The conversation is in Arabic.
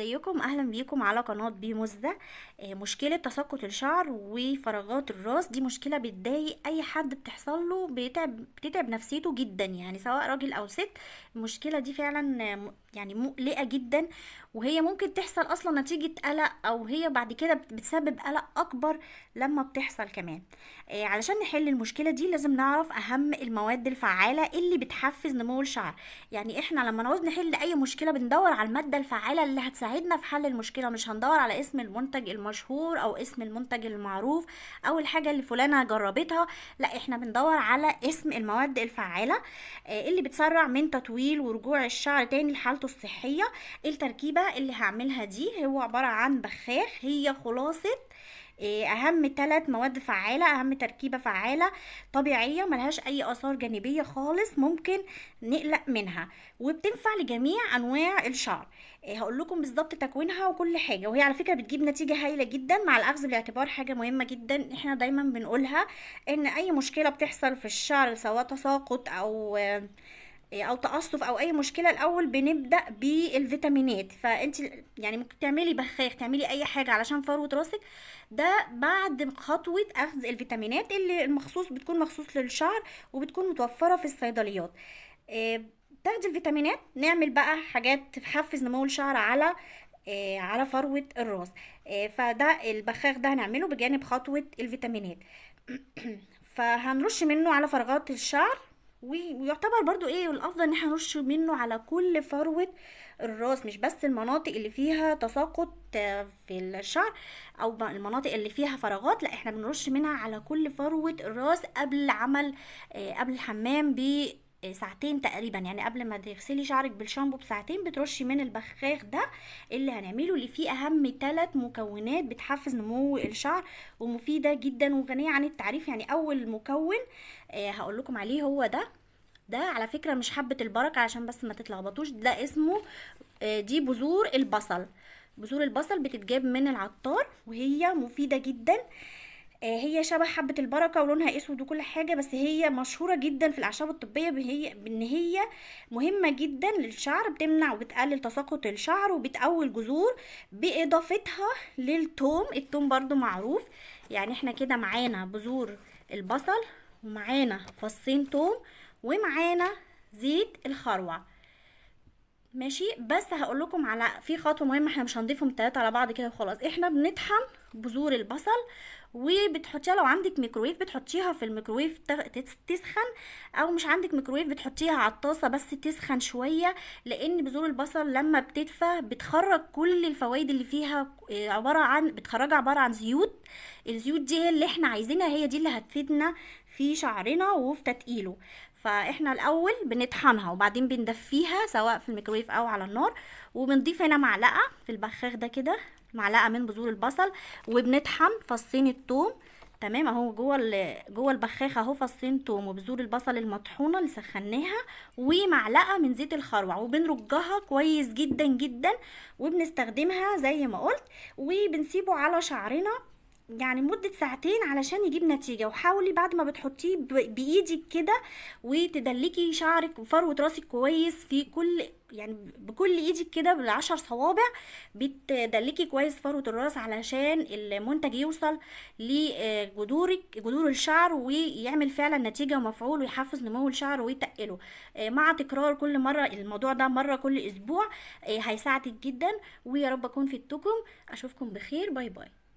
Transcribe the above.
ازيكم اهلا بيكم على قناه بيمزة آه، مشكله تساقط الشعر وفراغات الراس دي مشكله بتضايق اي حد بتحصل له بتعب بتتعب نفسيته جدا يعني سواء راجل او ست المشكله دي فعلا آه، يعني مقلقه جدا وهي ممكن تحصل اصلا نتيجه قلق او هي بعد كده بتسبب قلق اكبر لما بتحصل كمان آه، علشان نحل المشكله دي لازم نعرف اهم المواد الفعاله اللي بتحفز نمو الشعر يعني احنا لما نعوز نحل اي مشكله بندور على الماده الفعاله اللي هتساعد هيساعدنا في حل المشكلة مش هندور على اسم المنتج المشهور أو اسم المنتج المعروف أو الحاجة اللي فلانة جربتها لا احنا بندور على اسم المواد الفعالة آه، اللي بتسرع من تطويل ورجوع الشعر تاني لحالته الصحية التركيبة اللي هعملها دي هو عبارة عن بخاخ هي خلاصة إيه، اهم ثلاث مواد فعاله اهم تركيبه فعاله طبيعيه ملهاش اي اثار جانبيه خالص ممكن نقلق منها وبتنفع لجميع انواع الشعر إيه، هقول لكم بالظبط تكوينها وكل حاجه وهي على فكره بتجيب نتيجه هايله جدا مع الاخذ بالاعتبار حاجه مهمه جدا احنا دايما بنقولها ان اي مشكله بتحصل في الشعر سواء تساقط او إيه، او تقصف او اي مشكله الاول بنبدا بالفيتامينات فانت يعني ممكن تعملي بخاخ تعملي اي حاجه علشان فروه راسك ده بعد خطوه اخذ الفيتامينات اللي المخصوص بتكون مخصوص للشعر وبتكون متوفره في الصيدليات تاخدي إيه، الفيتامينات نعمل بقى حاجات تحفز نمو الشعر على إيه، على فروه الراس فده البخاخ ده هنعمله بجانب خطوه الفيتامينات فهنرش منه على فراغات الشعر ويعتبر برضو ايه الافضل ان احنا نرش منه على كل فروه الراس مش بس المناطق اللي فيها تساقط في الشعر او المناطق اللي فيها فراغات لا احنا بنرش منها على كل فروه الراس قبل عمل آه، قبل الحمام ب آه، ساعتين تقريبا يعني قبل ما تغسلي شعرك بالشامبو بساعتين بترشي من البخاخ ده اللي هنعمله اللي فيه اهم ثلاث مكونات بتحفز نمو الشعر ومفيده جدا وغنيه عن التعريف يعني اول مكون آه، هقول لكم عليه هو ده ده على فكره مش حبه البركه عشان بس ما تتلخبطوش ده اسمه آه، دي بذور البصل بذور البصل بتتجاب من العطار وهي مفيده جدا آه آه، هي شبه حبة البركة ولونها اسود وكل حاجة بس هي مشهورة جدا في الأعشاب الطبية بان هي مهمة جدا للشعر بتمنع وبتقلل تساقط الشعر وبتقوي الجذور بإضافتها للتوم التوم برضو معروف يعني احنا كده معانا بذور البصل ومعانا فصين توم ومعانا زيت الخروع ماشي بس هقول لكم على في خطوه مهمه احنا مش هنضيفهم التلاته على بعض كده وخلاص احنا بنطحن بذور البصل وبتحطيها لو عندك ميكرويف بتحطيها في الميكرويف تسخن او مش عندك ميكرويف بتحطيها على الطاسه بس تسخن شويه لان بذور البصل لما بتدفى بتخرج كل الفوائد اللي فيها آه، عباره عن بتخرجها عباره عن زيوت الزيوت دي اللي احنا عايزينها هي دي اللي هتفيدنا في شعرنا وفي تتقيله فاحنا الاول بنطحنها وبعدين بندفيها سواء في الميكرويف او على النار وبنضيف هنا معلقه في البخاخ ده كده معلقه من بذور البصل وبنطحن فصين الثوم تمام اهو جوه جوه البخاخ اهو فصين توم وبذور البصل المطحونه اللي سخناها ومعلقه من زيت الخروع وبنرجها كويس جدا جدا وبنستخدمها زي ما قلت وبنسيبه على شعرنا يعني مدة ساعتين علشان يجيب نتيجة وحاولي بعد ما بتحطيه بإيدك كده وتدلكي شعرك وفروة راسك كويس في كل يعني بكل ايدك كده بالعشر صوابع بتدلكي كويس فروة الراس علشان المنتج يوصل لجذورك جذور الشعر ويعمل فعلا نتيجة ومفعول ويحفز نمو الشعر ويتقله آه، مع تكرار كل مرة الموضوع ده مرة كل اسبوع آه، هيساعدك جدا ويا رب اكون في التكم اشوفكم بخير باي باي